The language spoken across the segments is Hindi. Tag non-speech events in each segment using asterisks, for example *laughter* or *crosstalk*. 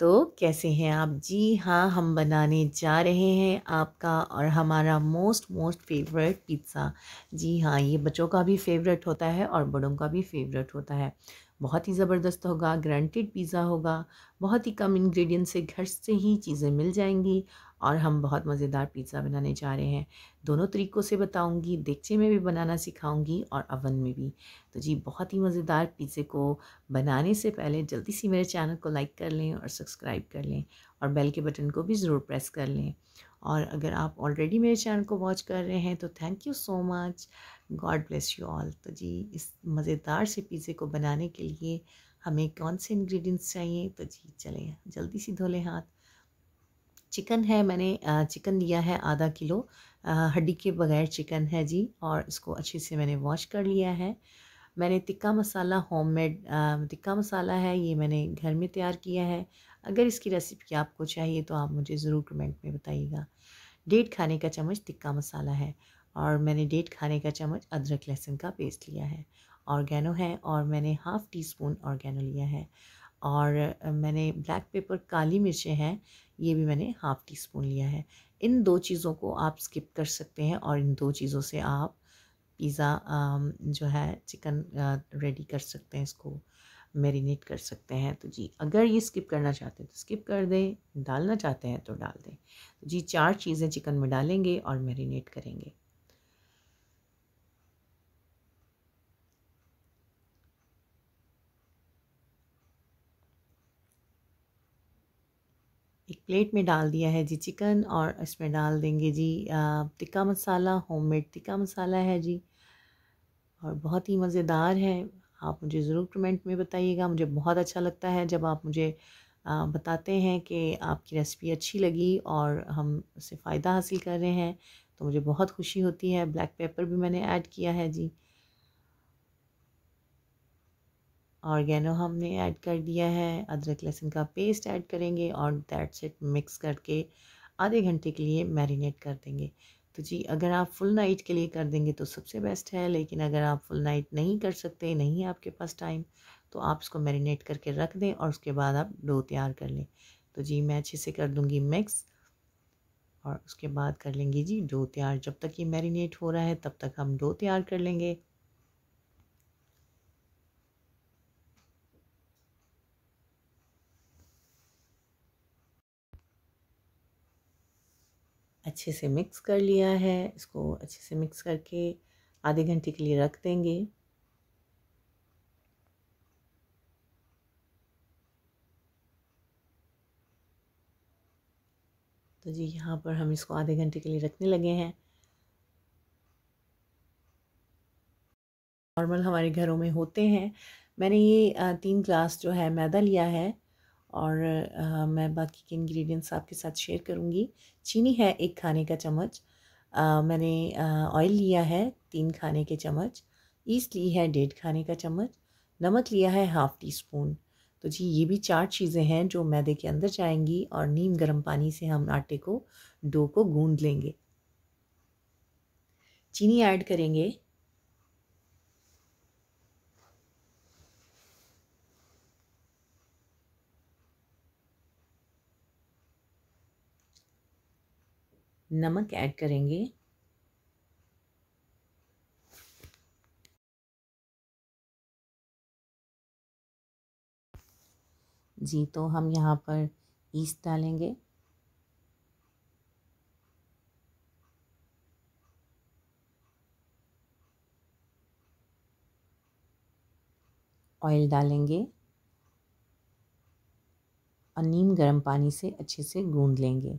तो कैसे हैं आप जी हाँ हम बनाने जा रहे हैं आपका और हमारा मोस्ट मोस्ट फेवरेट पिज़्ज़ा जी हाँ ये बच्चों का भी फेवरेट होता है और बड़ों का भी फेवरेट होता है बहुत ही ज़बरदस्त होगा ग्रांटेड पिज़्ज़ा होगा बहुत ही कम इंग्रेडिएंट से घर से ही चीज़ें मिल जाएंगी और हम बहुत मज़ेदार पिज़्ज़ा बनाने जा रहे हैं दोनों तरीक़ों से बताऊंगी देखचे में भी बनाना सिखाऊंगी और अवन में भी तो जी बहुत ही मज़ेदार पिज़्ज़े को बनाने से पहले जल्दी से मेरे चैनल को लाइक कर लें और सब्सक्राइब कर लें और बेल के बटन को भी ज़रूर प्रेस कर लें और अगर आप ऑलरेडी मेरे चैनल को वॉच कर रहे हैं तो thank you so much God bless you all तो जी इस मज़ेदार से पिज़्ज़े को बनाने के लिए हमें कौन से इंग्रेडिएंट्स चाहिए तो जी चलें जल्दी से धो लें हाथ चिकन है मैंने चिकन लिया है आधा किलो हड्डी के बगैर चिकन है जी और इसको अच्छे से मैंने वॉश कर लिया है मैंने टिक्का मसाला होममेड टिक्का मसाला है ये मैंने घर में तैयार किया है अगर इसकी रेसिपी आपको चाहिए तो आप मुझे ज़रूर कमेंट में बताइएगा डेढ़ खाने का चम्मच टिक्का मसाला है और मैंने डेढ़ खाने का चम्मच अदरक लहसुन का पेस्ट लिया है ऑर्गेनो है और मैंने हाफ़ टी स्पून ऑर्गेनो लिया है और मैंने ब्लैक पेपर काली मिर्चें हैं ये भी मैंने हाफ़ टी स्पून लिया है इन दो चीज़ों को आप स्किप कर सकते हैं और इन दो चीज़ों से आप पिज़्ज़ा जो है चिकन रेडी कर सकते हैं इसको मेरीनेट कर सकते हैं तो जी अगर ये स्किप करना चाहते हैं तो स्किप कर दें डालना चाहते हैं तो डाल दें तो जी चार चीज़ें चिकन में डालेंगे और मेरीनेट करेंगे प्लेट में डाल दिया है जी चिकन और इसमें डाल देंगे जी टिक्का मसाला होममेड टिक्का मसाला है जी और बहुत ही मज़ेदार है आप मुझे ज़रूर कमेंट में बताइएगा मुझे बहुत अच्छा लगता है जब आप मुझे बताते हैं कि आपकी रेसिपी अच्छी लगी और हम उससे फ़ायदा हासिल कर रहे हैं तो मुझे बहुत खुशी होती है ब्लैक पेपर भी मैंने ऐड किया है जी और गैनो हमने ऐड कर दिया है अदरक लहसुन का पेस्ट ऐड करेंगे और दैट्स इट मिक्स करके आधे घंटे के लिए मैरिनेट कर देंगे तो जी अगर आप फुल नाइट के लिए कर देंगे तो सबसे बेस्ट है लेकिन अगर आप फुल नाइट नहीं कर सकते नहीं है आपके पास टाइम तो आप इसको मैरिनेट करके रख दें और उसके बाद आप डो तैयार कर लें तो जी मैं अच्छे से कर दूँगी मिक्स और उसके बाद कर लेंगे जी डो तैयार जब तक ये मैरिनेट हो रहा है तब तक हम डो तैयार कर लेंगे अच्छे से मिक्स कर लिया है इसको अच्छे से मिक्स करके आधे घंटे के लिए रख देंगे तो जी यहाँ पर हम इसको आधे घंटे के लिए रखने लगे हैं नॉर्मल हमारे घरों में होते हैं मैंने ये तीन ग्लास जो है मैदा लिया है और आ, मैं बाकी के इंग्रेडिएंट्स आपके साथ शेयर करूँगी चीनी है एक खाने का चम्मच मैंने ऑयल लिया है तीन खाने के चम्मच ईस्ट ली है डेढ़ खाने का चम्मच नमक लिया है हाफ़ टी स्पून तो जी ये भी चार चीज़ें हैं जो मैदे के अंदर जाएंगी और नीम गर्म पानी से हम आटे को डो को गूँध लेंगे चीनी ऐड करेंगे नमक ऐड करेंगे जी तो हम यहाँ पर ईस्ट डालेंगे ऑयल डालेंगे और नीम गर्म पानी से अच्छे से गूंद लेंगे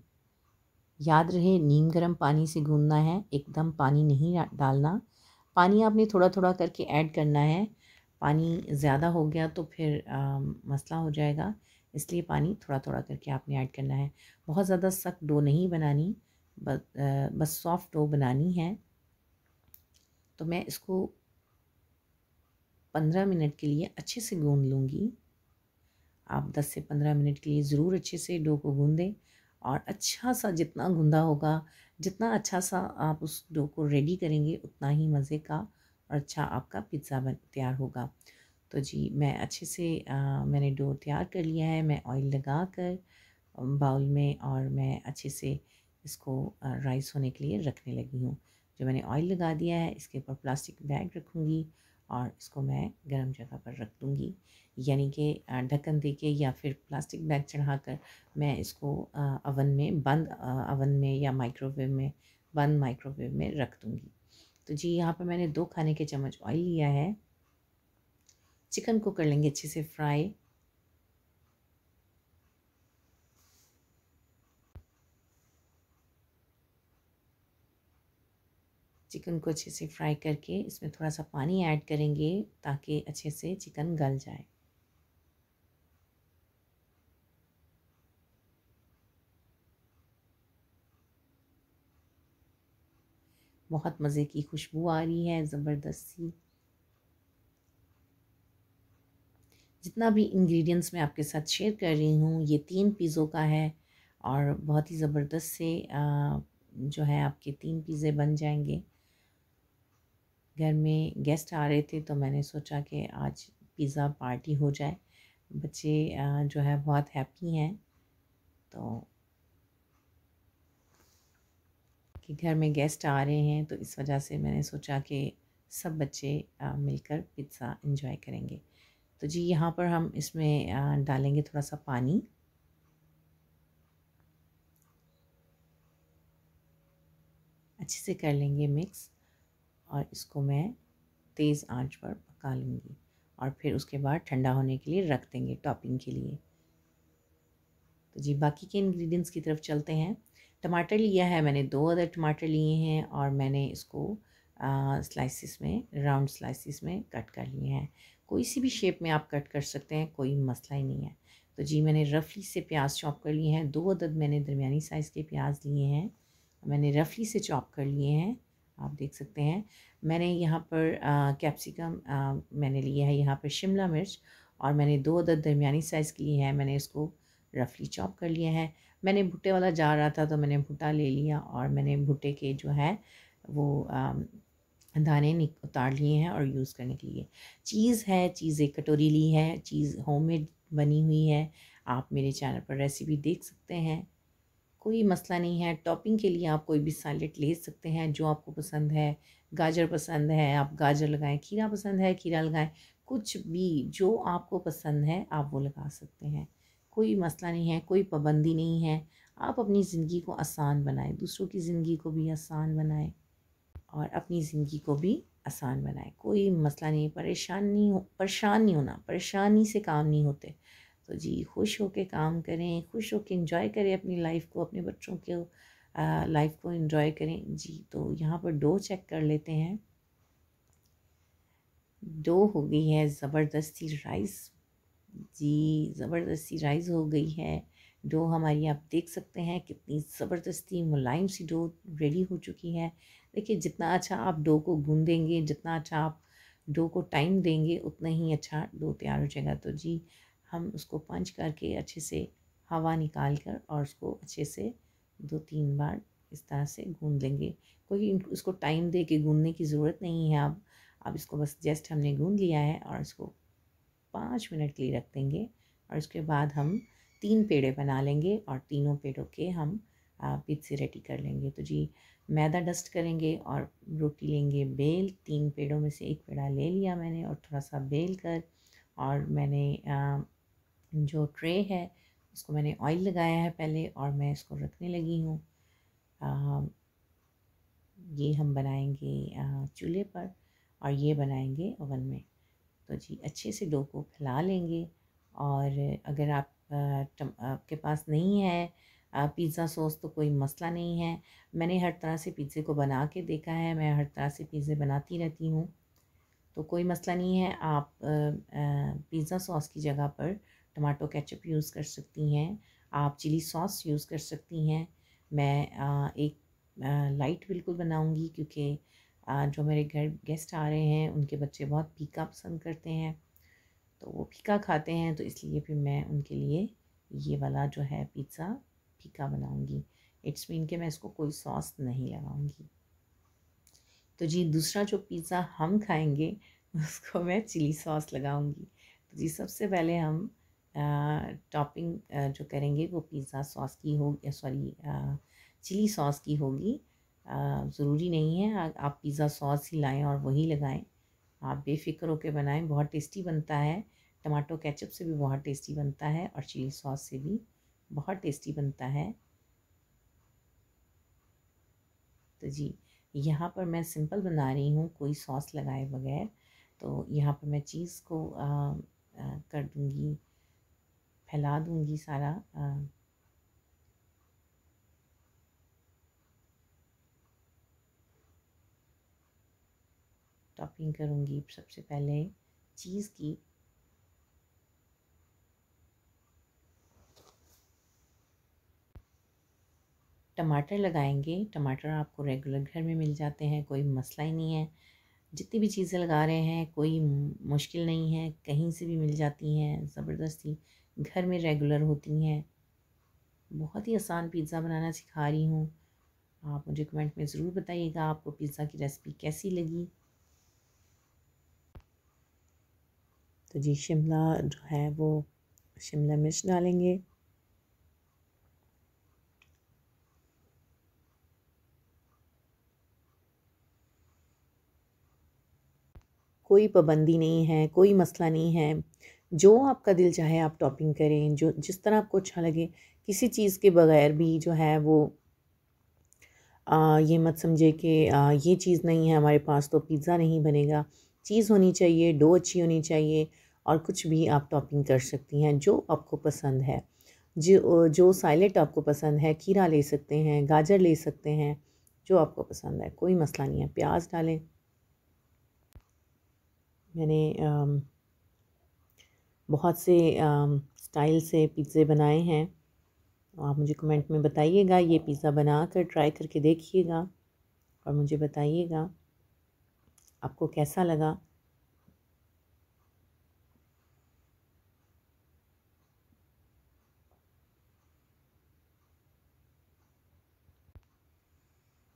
याद रहे नीम गर्म पानी से गूंदना है एकदम पानी नहीं डालना पानी आपने थोड़ा थोड़ा करके ऐड करना है पानी ज़्यादा हो गया तो फिर आ, मसला हो जाएगा इसलिए पानी थोड़ा थोड़ा करके आपने ऐड करना है बहुत ज़्यादा सख्त डो नहीं बनानी बस आ, बस सॉफ्ट डो बनानी है तो मैं इसको पंद्रह मिनट के लिए अच्छे से गूंद लूँगी आप दस से पंद्रह मिनट के लिए ज़रूर अच्छे से डो को गूँदें और अच्छा सा जितना गुंदा होगा जितना अच्छा सा आप उस डो को रेडी करेंगे उतना ही मज़े का और अच्छा आपका पिज़्ज़ा बन तैयार होगा तो जी मैं अच्छे से आ, मैंने डो तैयार कर लिया है मैं ऑयल लगा कर बाउल में और मैं अच्छे से इसको राइस होने के लिए रखने लगी हूँ जो मैंने ऑयल लगा दिया है इसके ऊपर प्लास्टिक बैग रखूँगी और इसको मैं गर्म जगह पर रख दूँगी यानी कि ढक्कन दे के या फिर प्लास्टिक बैग चढ़ा कर मैं इसको अवन में बंद अवन में या माइक्रोवेव में बंद माइक्रोवेव में रख दूँगी तो जी यहाँ पर मैंने दो खाने के चम्मच ऑयल लिया है चिकन को कर लेंगे अच्छे से फ्राई चिकन को अच्छे से फ्राई करके इसमें थोड़ा सा पानी ऐड करेंगे ताकि अच्छे से चिकन गल जाए बहुत मज़े की खुशबू आ रही है ज़बरदस्त सी जितना भी इंग्रेडिएंट्स मैं आपके साथ शेयर कर रही हूँ ये तीन पिज़्ज़ों का है और बहुत ही ज़बरदस्त से आ, जो है आपके तीन पिज़्ज़े बन जाएंगे घर में गेस्ट आ रहे थे तो मैंने सोचा कि आज पिज़्ज़ा पार्टी हो जाए बच्चे जो है बहुत हैप्पी हैं तो कि घर में गेस्ट आ रहे हैं तो इस वजह से मैंने सोचा कि सब बच्चे मिलकर पिज़्ज़ा इन्जॉय करेंगे तो जी यहाँ पर हम इसमें डालेंगे थोड़ा सा पानी अच्छे से कर लेंगे मिक्स और इसको मैं तेज़ आंच पर पका लूँगी और फिर उसके बाद ठंडा होने के लिए रख देंगे टॉपिंग के लिए तो जी बाकी के इंग्रेडिएंट्स की तरफ चलते हैं टमाटर लिया है मैंने दो अदर टमाटर लिए हैं और मैंने इसको स्लाइसिस में राउंड स्लाइसिस में कट कर लिए हैं कोई सी भी शेप में आप कट कर सकते हैं कोई मसला ही नहीं है तो जी मैंने रफली से प्याज चॉप कर लिए हैं दो अदद मैंने दरमिया साइज़ के प्याज लिए हैं मैंने रफली से चॉप कर लिए हैं आप देख सकते हैं मैंने यहाँ पर कैप्सिकम मैंने लिया है यहाँ पर शिमला मिर्च और मैंने दो अदद दरमिया साइज़ की ली है मैंने इसको रफली चॉप कर लिया है मैंने भुट्टे वाला जा रहा था तो मैंने भुट्टा ले लिया और मैंने भुट्टे के जो है वो दाने उतार लिए हैं और यूज़ करने के लिए चीज़ है चीज़ एक कटोरी ली है चीज़ होममेड बनी हुई है आप मेरे चैनल पर रेसिपी देख सकते हैं कोई मसला नहीं है टॉपिंग के लिए आप कोई भी सैलेड ले सकते हैं जो आपको पसंद है गाजर पसंद है आप गाजर लगाएं खीरा पसंद है खीरा लगाएं कुछ भी जो आपको पसंद है आप वो लगा सकते हैं कोई मसला नहीं है कोई पाबंदी नहीं है आप अपनी ज़िंदगी को आसान बनाएं दूसरों की ज़िंदगी को भी आसान बनाएं और अपनी ज़िंदगी को भी आसान बनाएं कोई मसला नहीं परेशान नहीं परेशान नहीं होना परेशानी से काम नहीं होते तो जी खुश हो के काम करें खुश हो के इंजॉय करें अपनी लाइफ को अपने बच्चों के लाइफ को इंजॉय करें जी तो यहाँ पर डो चेक कर लेते हैं डो हो गई है ज़बरदस्ती राइस जी ज़बरदस्ती राइस हो गई है डो हमारी आप देख सकते हैं कितनी ज़बरदस्ती मुलायम सी डो रेडी हो चुकी है देखिए जितना अच्छा आप डो को गूंदेंगे जितना अच्छा आप डो को टाइम देंगे उतना ही अच्छा डो तैयार हो जाएगा तो जी हम उसको पंच करके अच्छे से हवा निकाल कर और उसको अच्छे से दो तीन बार इस तरह से गूंद लेंगे कोई उसको टाइम दे के गूंदने की ज़रूरत नहीं है अब अब इसको बस जस्ट हमने गूंद लिया है और इसको पाँच मिनट के लिए रख देंगे और उसके बाद हम तीन पेड़े बना लेंगे और तीनों पेड़ों के हम पिज्जे रेडी कर लेंगे तो जी मैदा डस्ट करेंगे और रोटी लेंगे बेल तीन पेड़ों में से एक पेड़ा ले लिया मैंने और थोड़ा सा बेल कर और मैंने जो ट्रे है उसको मैंने ऑयल लगाया है पहले और मैं इसको रखने लगी हूँ ये हम बनाएंगे चूल्हे पर और ये बनाएंगे ओवन में तो जी अच्छे से डो को फैला लेंगे और अगर आप आपके पास नहीं है पिज़्ज़ा सॉस तो कोई मसला नहीं है मैंने हर तरह से पिज़्ज़े को बना के देखा है मैं हर तरह से पिज़्ज़े बनाती रहती हूँ तो कोई मसला नहीं है आप पिज़्ज़ा सॉस की जगह पर टमाटो केचप यूज़ कर सकती हैं आप चिली सॉस यूज़ कर सकती हैं मैं एक लाइट बिल्कुल बनाऊंगी क्योंकि जो मेरे घर गेस्ट आ रहे हैं उनके बच्चे बहुत फीका पसंद करते हैं तो वो फीका खाते हैं तो इसलिए फिर मैं उनके लिए ये वाला जो है पिज़्ज़ा फीका बनाऊंगी इट्स मीन कि मैं इसको कोई सॉस नहीं लगाऊंगी तो जी दूसरा जो पिज़्ज़ा हम खाएंगे उसको मैं चिली सॉस लगाऊंगी तो जी सबसे पहले हम टॉपिंग जो करेंगे वो पिज़्ज़ा सॉस की हो सॉरी चिली सॉस की होगी ज़रूरी नहीं है आप पिज़्ज़ा सॉस ही लाएं और वही लगाएं आप बेफिक्र होकर बनाएं बहुत टेस्टी बनता है टमाटो केचप से भी बहुत टेस्टी बनता है और चिली सॉस से भी बहुत टेस्टी बनता है तो जी यहाँ पर मैं सिंपल बना रही हूँ कोई सॉस लगाए बगैर तो यहाँ पर मैं चीज़ को आ, आ, कर दूँगी फैला दूंगी सारा टॉपिंग करूंगी सबसे पहले चीज़ की टमाटर लगाएंगे टमाटर आपको रेगुलर घर में मिल जाते हैं कोई मसला ही नहीं है जितनी भी चीज़ें लगा रहे हैं कोई मुश्किल नहीं है कहीं से भी मिल जाती हैं ज़बरदस्ती घर में रेगुलर होती हैं बहुत ही आसान पिज़्ज़ा बनाना सिखा रही हूँ आप मुझे कमेंट में ज़रूर बताइएगा आपको पिज़्ज़ा की रेसिपी कैसी लगी तो जी शिमला जो है वो शिमला मिर्च डालेंगे कोई पाबंदी नहीं है कोई मसला नहीं है जो आपका दिल चाहे आप टॉपिंग करें जो जिस तरह आपको अच्छा लगे किसी चीज़ के बगैर भी जो है वो आ, ये मत समझे कि ये चीज़ नहीं है हमारे पास तो पिज़्ज़ा नहीं बनेगा चीज़ होनी चाहिए डो अच्छी होनी चाहिए और कुछ भी आप टॉपिंग कर सकती हैं जो आपको पसंद है जो जो साइलेट आपको पसंद है खीरा ले सकते हैं गाजर ले सकते हैं जो आपको पसंद है कोई मसला नहीं है प्याज डालें मैंने बहुत से स्टाइल से पिज़्ज़े बनाए हैं आप मुझे कमेंट में बताइएगा ये पिज़्ज़ा बना कर ट्राई करके देखिएगा और मुझे बताइएगा आपको कैसा लगा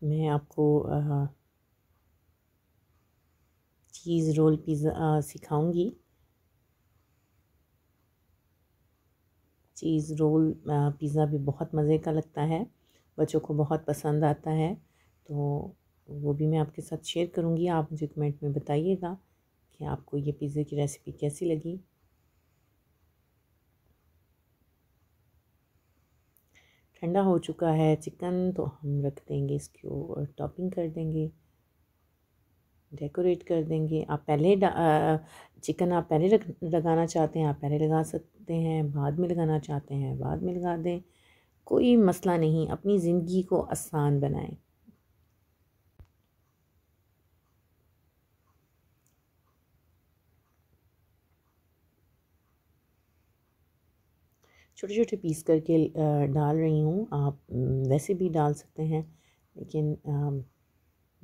मैं आपको चीज़ रोल पिज़्ज़ा सिखाऊंगी चीज़ रोल पिज़्ज़ा भी बहुत मज़े का लगता है बच्चों को बहुत पसंद आता है तो वो भी मैं आपके साथ शेयर करूँगी आप मुझे कमेंट में बताइएगा कि आपको ये पिज़्ज़े की रेसिपी कैसी लगी ठंडा हो चुका है चिकन तो हम रख देंगे इसको टॉपिंग कर देंगे डेकोरेट कर देंगे आप पहले चिकन आप पहले रख लगाना चाहते हैं आप पहले लगा सकते हैं बाद में लगाना चाहते हैं बाद में लगा दें कोई मसला नहीं अपनी ज़िंदगी को आसान बनाएं छोटे छोटे पीस करके डाल रही हूँ आप वैसे भी डाल सकते हैं लेकिन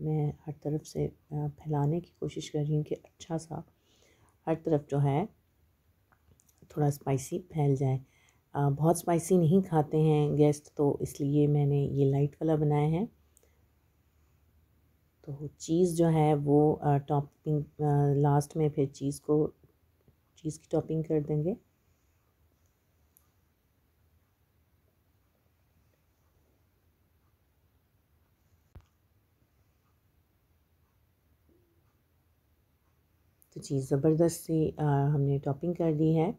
मैं हर तरफ से फैलाने की कोशिश कर रही हूँ कि अच्छा सा हर तरफ जो है थोड़ा स्पाइसी फैल जाए बहुत स्पाइसी नहीं खाते हैं गेस्ट तो इसलिए मैंने ये लाइट वाला बनाया है तो चीज़ जो है वो टॉपिंग लास्ट में फिर चीज़ को चीज़ की टॉपिंग कर देंगे चीज़ ज़बरदस्त सी हमने टॉपिंग कर दी है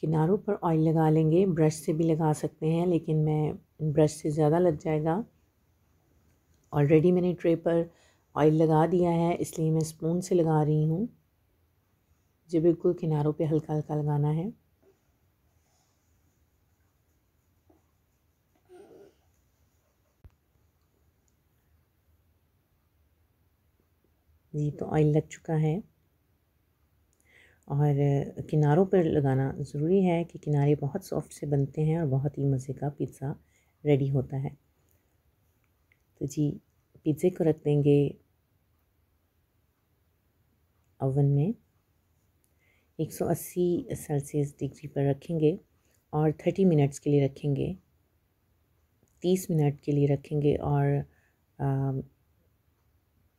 किनारों पर ऑयल लगा लेंगे ब्रश से भी लगा सकते हैं लेकिन मैं ब्रश से ज़्यादा लग जाएगा ऑलरेडी मैंने ट्रे पर ऑयल लगा दिया है इसलिए मैं स्पून से लगा रही हूँ जो बिल्कुल किनारों पे हल्का हल्का लगाना है जी तो ऑयल लग चुका है और किनारों पर लगाना ज़रूरी है कि किनारे बहुत सॉफ्ट से बनते हैं और बहुत ही मज़े का पिज़्ज़ा रेडी होता है तो जी पिज़्ज़े को रख देंगे ओवन में 180 सेल्सियस डिग्री पर रखेंगे और 30 मिनट्स के लिए रखेंगे 30 मिनट के लिए रखेंगे और आ,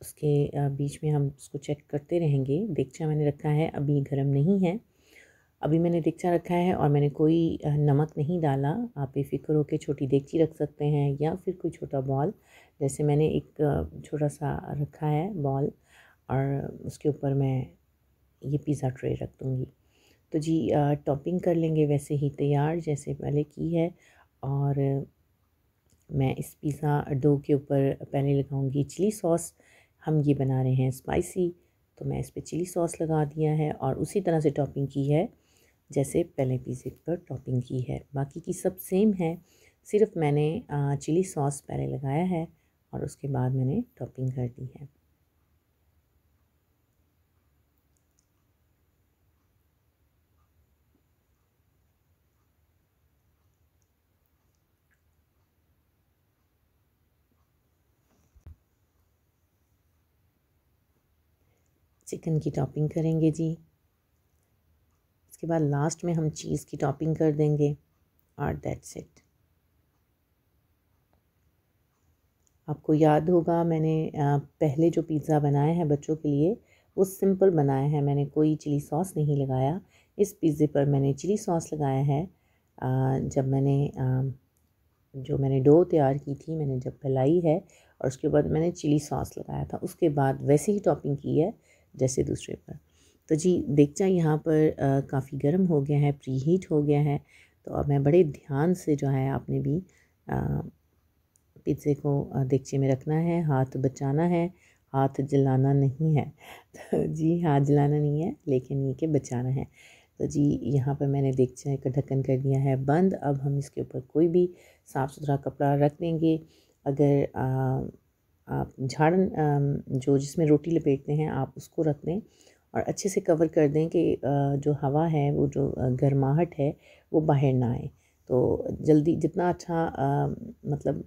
उसके बीच में हम उसको चेक करते रहेंगे देगचा मैंने रखा है अभी गर्म नहीं है अभी मैंने देगचा रखा है और मैंने कोई नमक नहीं डाला आप बेफिक्र होकर छोटी देगची रख सकते हैं या फिर कोई छोटा बॉल जैसे मैंने एक छोटा सा रखा है बॉल और उसके ऊपर मैं ये पिज़्ज़ा ट्रे रख दूँगी तो जी टॉपिंग कर लेंगे वैसे ही तैयार जैसे पहले की है और मैं इस पिज़्ज़ा डो के ऊपर पहले लगाऊंगी चिली सॉस हम ये बना रहे हैं स्पाइसी तो मैं इस पर चिली सॉस लगा दिया है और उसी तरह से टॉपिंग की है जैसे पहले पिज़्ज़े पर टॉपिंग की है बाकी की सब सेम है सिर्फ मैंने चिली सॉस पहले लगाया है और उसके बाद मैंने टॉपिंग कर दी है चिकन की टॉपिंग करेंगे जी इसके बाद लास्ट में हम चीज़ की टॉपिंग कर देंगे और दैट्स इट आपको याद होगा मैंने पहले जो पिज़्ज़ा बनाया है बच्चों के लिए वो सिंपल बनाया है मैंने कोई चिली सॉस नहीं लगाया इस पिज़्ज़े पर मैंने चिली सॉस लगाया है जब मैंने जो मैंने डो तैयार की थी मैंने जब फैलाई है और उसके बाद मैंने चिली सॉस लगाया था उसके बाद वैसे ही टॉपिंग की है जैसे दूसरे पर तो जी देखचा यहाँ पर काफ़ी गर्म हो गया है प्री हीट हो गया है तो अब मैं बड़े ध्यान से जो है आपने भी पिज्ज़े को देखचे में रखना है हाथ बचाना है हाथ जलाना नहीं है तो जी हाथ जलाना नहीं है लेकिन ये कि बचाना है तो जी यहाँ पर मैंने देखचा का ढक्कन कर दिया है बंद अब हम इसके ऊपर कोई भी साफ़ सुथरा कपड़ा रख देंगे अगर आ, आप झाड़न जो जिसमें रोटी लपेटते हैं आप उसको रख दें और अच्छे से कवर कर दें कि जो हवा है वो जो गर्माहट है वो बाहर ना आए तो जल्दी जितना अच्छा मतलब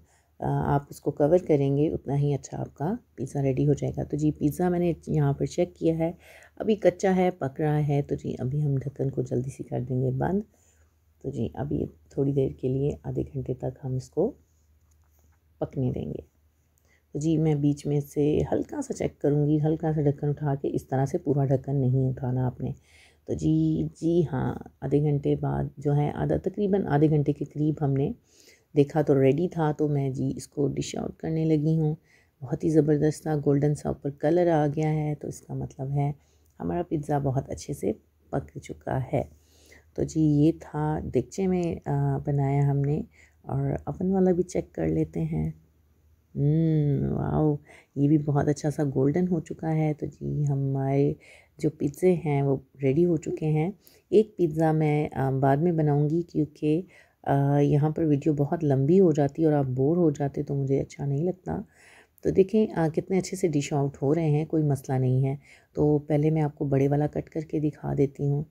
आप उसको कवर करेंगे उतना ही अच्छा आपका पिज़्ज़ा रेडी हो जाएगा तो जी पिज़्ज़ा मैंने यहाँ पर चेक किया है अभी कच्चा है पक रहा है तो जी अभी हम ढक्कन को जल्दी से कर देंगे बंद तो जी अभी थोड़ी देर के लिए आधे घंटे तक हम इसको पकने देंगे जी मैं बीच में से हल्का सा चेक करूँगी हल्का सा ढक्कन उठा के इस तरह से पूरा ढक्कन नहीं उठाना आपने तो जी जी हाँ आधे घंटे बाद जो है आधा तकरीबन आधे घंटे के करीब हमने देखा तो रेडी था तो मैं जी इसको डिश आउट करने लगी हूँ बहुत ही ज़बरदस्त था गोल्डन सा ऊपर कलर आ गया है तो इसका मतलब है हमारा पिज़्ज़ा बहुत अच्छे से पक चुका है तो जी ये था दिक्चे में बनाया हमने और अपन वाला भी चेक कर लेते हैं हम्म, वाओ ये भी बहुत अच्छा सा गोल्डन हो चुका है तो जी हमारे जो पिज़्ज़े हैं वो रेडी हो चुके हैं एक पिज़्ज़ा मैं बाद में बनाऊंगी क्योंकि यहाँ पर वीडियो बहुत लंबी हो जाती है और आप बोर हो जाते तो मुझे अच्छा नहीं लगता तो देखें आ, कितने अच्छे से डिश आउट हो रहे हैं कोई मसला नहीं है तो पहले मैं आपको बड़े वाला कट करके दिखा देती हूँ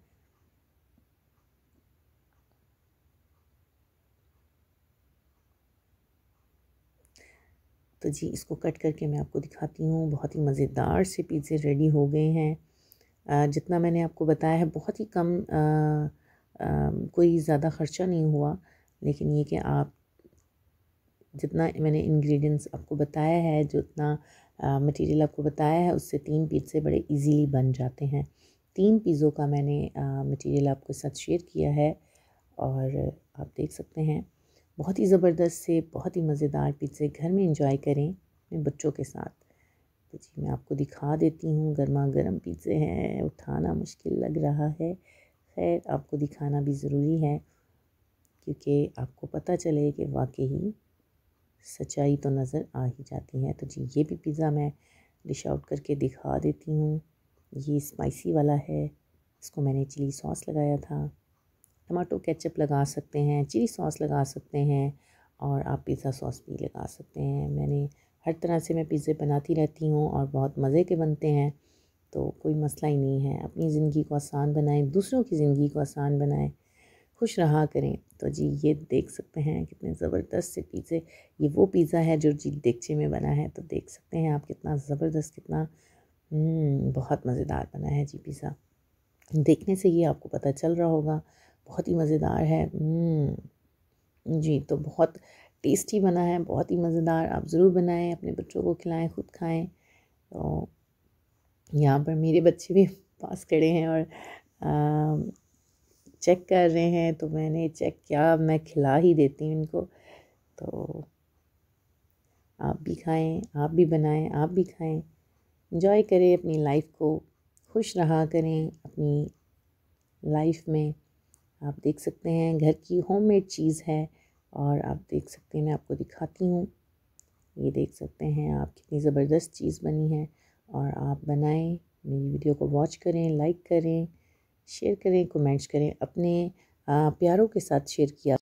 तो जी इसको कट करके मैं आपको दिखाती हूँ बहुत ही मज़ेदार से पिज़्ज़े रेडी हो गए हैं जितना मैंने आपको बताया है बहुत ही कम आ, आ, कोई ज़्यादा ख़र्चा नहीं हुआ लेकिन ये कि आप जितना मैंने इंग्रेडिएंट्स आपको बताया है जितना मटेरियल आपको बताया है उससे तीन पिज़्ज़े बड़े इजीली बन जाते हैं तीन पिज़्ज़ों का मैंने मटेरियल आपके साथ शेयर किया है और आप देख सकते हैं बहुत ही ज़बरदस्त से बहुत ही मज़ेदार पिज्ज़े घर में इंजॉय करें अपने बच्चों के साथ तो जी मैं आपको दिखा देती हूँ गर्मा गर्म पिज़्ज़े हैं उठाना मुश्किल लग रहा है खैर आपको दिखाना भी ज़रूरी है क्योंकि आपको पता चले कि वाकई सच्चाई तो नज़र आ ही जाती है तो जी ये भी पिज़्ज़ा मैं डिश आउट करके दिखा देती हूँ ये स्पाइसी वाला है इसको मैंने चिली सॉस लगाया था टमाटो केचप लगा सकते हैं चिली सॉस लगा सकते हैं और आप पिज़्ज़ा सॉस भी लगा सकते हैं मैंने हर तरह से मैं पिज़्ज़े बनाती रहती हूँ और बहुत मज़े के बनते हैं तो कोई मसला ही नहीं है अपनी ज़िंदगी को आसान बनाएं दूसरों की ज़िंदगी को आसान बनाएं खुश रहा करें तो जी ये देख सकते हैं कितने ज़बरदस्त से पिज़्ज़े ये वो पिज़्ज़ा है जो जी देखचे में बना है तो देख सकते हैं आप कितना ज़बरदस्त कितना हम्म, बहुत मज़ेदार बना है जी पिज़्ज़ा देखने से ये आपको पता चल रहा होगा बहुत ही मज़ेदार है हम्म, जी तो बहुत टेस्टी बना है बहुत ही मज़ेदार आप ज़रूर बनाएं अपने बच्चों को खिलाएं खुद खाएं तो यहाँ पर मेरे बच्चे भी *laughs* पास खड़े हैं और आ, चेक कर रहे हैं तो मैंने चेक किया मैं खिला ही देती हूँ इनको तो आप भी खाएं आप भी बनाएं आप भी खाएं इंजॉय करें अपनी लाइफ को खुश रहा करें अपनी लाइफ में आप देख सकते हैं घर की होममेड चीज़ है और आप देख सकते हैं मैं आपको दिखाती हूँ ये देख सकते हैं आप कितनी ज़बरदस्त चीज़ बनी है और आप बनाएं मेरी वीडियो को वॉच करें लाइक करें शेयर करें कमेंट्स करें अपने प्यारों के साथ शेयर किया